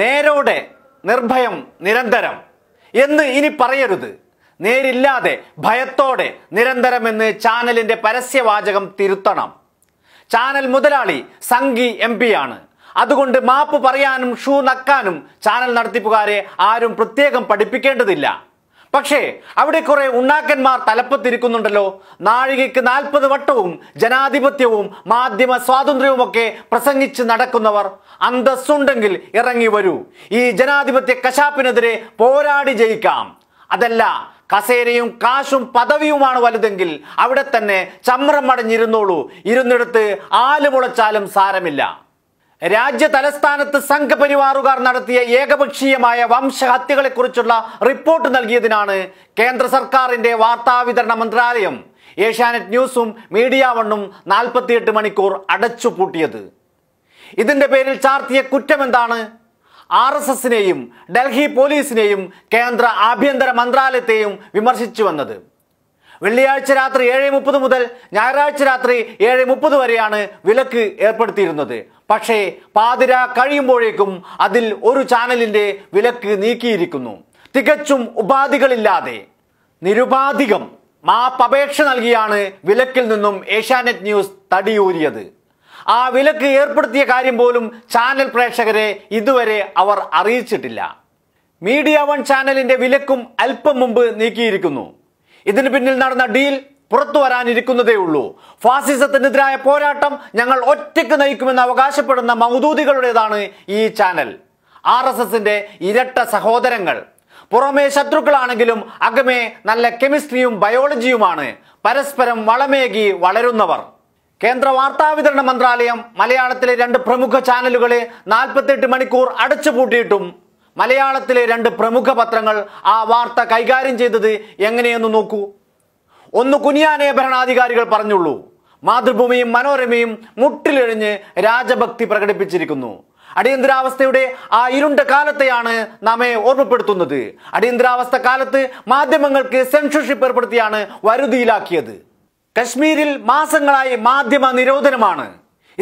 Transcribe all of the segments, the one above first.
നേരോടെ നിർഭയം നിരന്തരം എന്ന് ഇനി പറയരുത് നേരില്ലാതെ ഭയത്തോടെ നിരന്തരം എന്ന് ചാനലിൻ്റെ പരസ്യവാചകം തിരുത്തണം ചാനൽ മുതലാളി സംഗി എം ആണ് അതുകൊണ്ട് മാപ്പ് പറയാനും ഷൂ നക്കാനും ചാനൽ നടത്തിപ്പുകാരെ ആരും പ്രത്യേകം പഠിപ്പിക്കേണ്ടതില്ല പക്ഷേ അവിടെ കുറെ ഉണ്ണാക്കന്മാർ തലപ്പത്തിരിക്കുന്നുണ്ടല്ലോ നാഴികയ്ക്ക് നാൽപ്പത് വട്ടവും ജനാധിപത്യവും മാധ്യമ സ്വാതന്ത്ര്യവും ഒക്കെ പ്രസംഗിച്ച് നടക്കുന്നവർ അന്തസ്സുണ്ടെങ്കിൽ ഇറങ്ങി വരൂ ഈ ജനാധിപത്യ കശാപ്പിനെതിരെ പോരാടി ജയിക്കാം അതല്ല കസേരയും കാശും പദവിയുമാണ് വലുതെങ്കിൽ അവിടെ തന്നെ ചമ്രം അടഞ്ഞിരുന്നോളൂ ഇരുന്നിടത്ത് ആല് മുളച്ചാലും സാരമില്ല രാജ്യ തലസ്ഥാനത്ത് സംഘപരിവാറുകാർ നടത്തിയ ഏകപക്ഷീയമായ വംശഹത്യകളെക്കുറിച്ചുള്ള റിപ്പോർട്ട് നൽകിയതിനാണ് കേന്ദ്ര സർക്കാരിന്റെ വാർത്താവിതരണ മന്ത്രാലയം ഏഷ്യാനെറ്റ് ന്യൂസും മീഡിയ വണ്ണും നാൽപ്പത്തിയെട്ട് മണിക്കൂർ അടച്ചുപൂട്ടിയത് ഇതിന്റെ പേരിൽ ചാർത്തിയ കുറ്റമെന്താണ് ആർ എസ് എസിനെയും ഡൽഹി പോലീസിനെയും കേന്ദ്ര ആഭ്യന്തര മന്ത്രാലയത്തെയും വിമർശിച്ചു വന്നത് വെള്ളിയാഴ്ച രാത്രി ഏഴ് മുപ്പത് മുതൽ ഞായറാഴ്ച രാത്രി ഏഴ് മുപ്പത് വരെയാണ് വിലക്ക് ഏർപ്പെടുത്തിയിരുന്നത് പക്ഷേ പാതിര കഴിയുമ്പോഴേക്കും അതിൽ ഒരു ചാനലിന്റെ വിലക്ക് നീക്കിയിരിക്കുന്നു തികച്ചും ഉപാധികളില്ലാതെ നിരുപാധികം മാപ്പപേക്ഷ നൽകിയാണ് വിലക്കിൽ നിന്നും ഏഷ്യാനെറ്റ് ന്യൂസ് തടിയൂരിയത് ആ വിലക്ക് ഏർപ്പെടുത്തിയ കാര്യം പോലും ചാനൽ പ്രേക്ഷകരെ ഇതുവരെ അവർ അറിയിച്ചിട്ടില്ല മീഡിയ വൺ ചാനലിന്റെ വിലക്കും അല്പം മുമ്പ് നീക്കിയിരിക്കുന്നു ഇതിന് പിന്നിൽ നടന്ന ഡീൽ പുറത്തു വരാനിരിക്കുന്നതേ ഉള്ളൂ ഫാസിസത്തിനെതിരായ പോരാട്ടം ഞങ്ങൾ ഒറ്റയ്ക്ക് നയിക്കുമെന്ന് അവകാശപ്പെടുന്ന മൗദൂദികളുടേതാണ് ഈ ചാനൽ ആർ എസ് എസിന്റെ ഇരട്ട സഹോദരങ്ങൾ പുറമേ ശത്രുക്കളാണെങ്കിലും അകമേ നല്ല കെമിസ്ട്രിയും ബയോളജിയുമാണ് പരസ്പരം വളമേകി വളരുന്നവർ കേന്ദ്ര വാർത്താവിതരണ മന്ത്രാലയം മലയാളത്തിലെ രണ്ട് പ്രമുഖ ചാനലുകളെ നാൽപ്പത്തെട്ട് മണിക്കൂർ അടച്ചുപൂട്ടിയിട്ടും മലയാളത്തിലെ രണ്ട് പ്രമുഖ പത്രങ്ങൾ ആ വാർത്ത കൈകാര്യം ചെയ്തത് എങ്ങനെയെന്ന് നോക്കൂ ഒന്ന് കുനിയാനെ ഭരണാധികാരികൾ പറഞ്ഞുള്ളൂ മാതൃഭൂമിയും മനോരമയും മുട്ടിലെഴിഞ്ഞ് രാജഭക്തി പ്രകടിപ്പിച്ചിരിക്കുന്നു അടിയന്തരാവസ്ഥയുടെ ആ ഇരുണ്ട കാലത്തെയാണ് നമ്മെ ഓർമ്മപ്പെടുത്തുന്നത് അടിയന്തരാവസ്ഥ കാലത്ത് മാധ്യമങ്ങൾക്ക് സെൻസർഷിപ്പ് ഏർപ്പെടുത്തിയാണ് വരുതിയിലാക്കിയത് കശ്മീരിൽ മാസങ്ങളായി മാധ്യമ നിരോധനമാണ്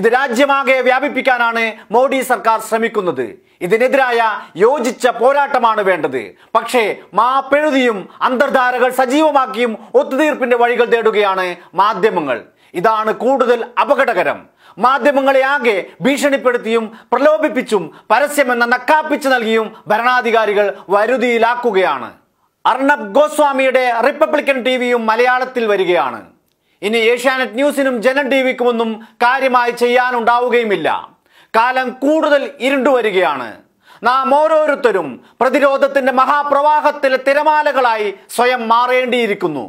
ഇത് രാജ്യമാകെ വ്യാപിപ്പിക്കാനാണ് മോഡി സർക്കാർ ശ്രമിക്കുന്നത് ഇതിനെതിരായ യോജിച്ച പോരാട്ടമാണ് വേണ്ടത് പക്ഷേ മാപ്പെഴുതിയും അന്തർധാരകൾ സജീവമാക്കിയും ഒത്തുതീർപ്പിന്റെ വഴികൾ തേടുകയാണ് മാധ്യമങ്ങൾ ഇതാണ് കൂടുതൽ അപകടകരം മാധ്യമങ്ങളെ ആകെ ഭീഷണിപ്പെടുത്തിയും പ്രലോഭിപ്പിച്ചും പരസ്യമെന്ന നക്കാപ്പിച്ചു നൽകിയും ഭരണാധികാരികൾ വരുതിയിലാക്കുകയാണ് അർണബ് ഗോസ്വാമിയുടെ റിപ്പബ്ലിക്കൻ ടിവിയും മലയാളത്തിൽ വരികയാണ് ഇനി ഏഷ്യാനെറ്റ് ന്യൂസിനും ജനൻ ടിവിക്കുമൊന്നും കാര്യമായി ചെയ്യാനുണ്ടാവുകയുമില്ല കാലം കൂടുതൽ ഇരുണ്ടുവരികയാണ് നാം ഓരോരുത്തരും പ്രതിരോധത്തിന്റെ മഹാപ്രവാഹത്തിലെ തിരമാലകളായി സ്വയം മാറേണ്ടിയിരിക്കുന്നു